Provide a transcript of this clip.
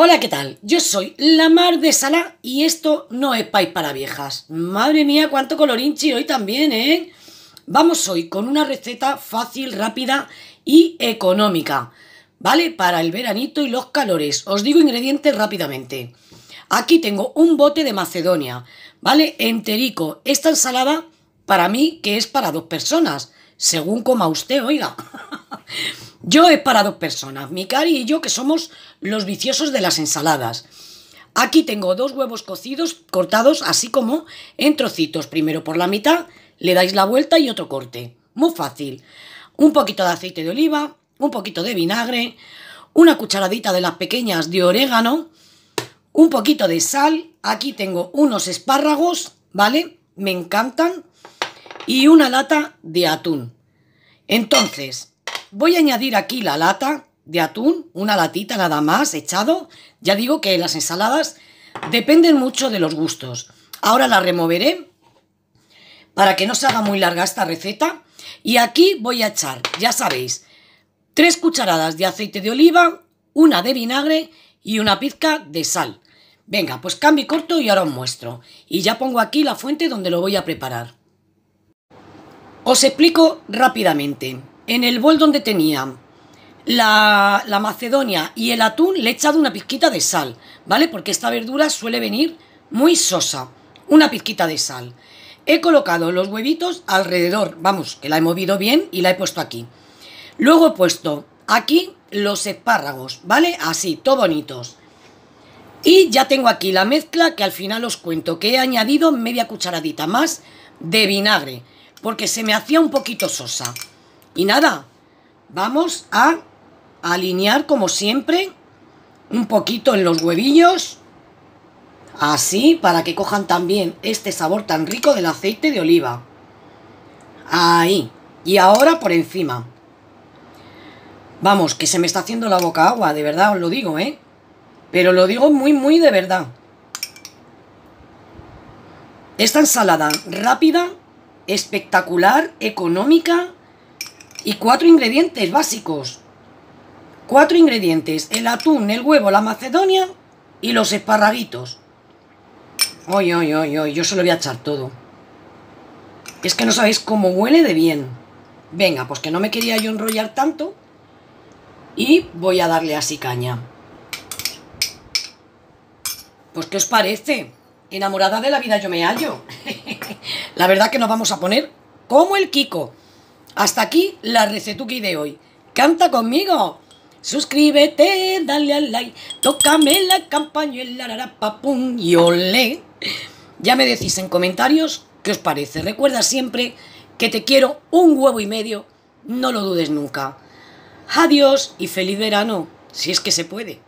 Hola, ¿qué tal? Yo soy la Mar de Sala y esto no es país para viejas. Madre mía, cuánto colorinchi hoy también, ¿eh? Vamos hoy con una receta fácil, rápida y económica, ¿vale? Para el veranito y los calores. Os digo ingredientes rápidamente. Aquí tengo un bote de Macedonia, ¿vale? Enterico. Esta ensalada, para mí, que es para dos personas, según coma usted, oiga. Yo para dos personas, mi cari y yo, que somos los viciosos de las ensaladas. Aquí tengo dos huevos cocidos, cortados así como en trocitos. Primero por la mitad, le dais la vuelta y otro corte. Muy fácil. Un poquito de aceite de oliva, un poquito de vinagre, una cucharadita de las pequeñas de orégano, un poquito de sal. Aquí tengo unos espárragos, ¿vale? Me encantan. Y una lata de atún. Entonces, Voy a añadir aquí la lata de atún, una latita nada más echado. Ya digo que las ensaladas dependen mucho de los gustos. Ahora la removeré para que no se haga muy larga esta receta. Y aquí voy a echar, ya sabéis, tres cucharadas de aceite de oliva, una de vinagre y una pizca de sal. Venga, pues cambio corto y ahora os muestro. Y ya pongo aquí la fuente donde lo voy a preparar. Os explico rápidamente en el bol donde tenía la, macedonia y el atún le he echado una pizquita de sal, ¿vale? Porque esta verdura suele venir muy sosa, una pizquita de sal. He colocado los huevitos alrededor, vamos, que la he movido bien y la he puesto aquí. Luego he puesto aquí los espárragos, ¿vale? Así, todo bonitos. Y ya tengo aquí la mezcla que al final os cuento, que he añadido media cucharadita más de vinagre, porque se me hacía un poquito sosa. Y nada, vamos a alinear como siempre un poquito en los huevillos. Así, para que cojan también este sabor tan rico del aceite de oliva. Ahí. Y ahora por encima. Vamos, que se me está haciendo la boca agua, de verdad os lo digo, ¿eh? Pero lo digo muy, muy de verdad. Esta ensalada rápida, espectacular, económica y cuatro ingredientes básicos. Cuatro ingredientes, el atún, el huevo, la macedonia y los esparraguitos. Uy, uy, uy, uy. yo se lo voy a echar todo. Es que no sabéis cómo huele de bien. Venga, pues que no me quería yo enrollar tanto. Y voy a darle así caña. Pues, ¿qué os parece? Enamorada de la vida yo me hallo. la verdad que nos vamos a poner como el Kiko. Hasta aquí la recetuki de hoy. ¡Canta conmigo! Suscríbete, dale al like, tócame la campañuela, la y olé. Ya me decís en comentarios qué os parece. Recuerda siempre que te quiero un huevo y medio, no lo dudes nunca. Adiós y feliz verano, si es que se puede.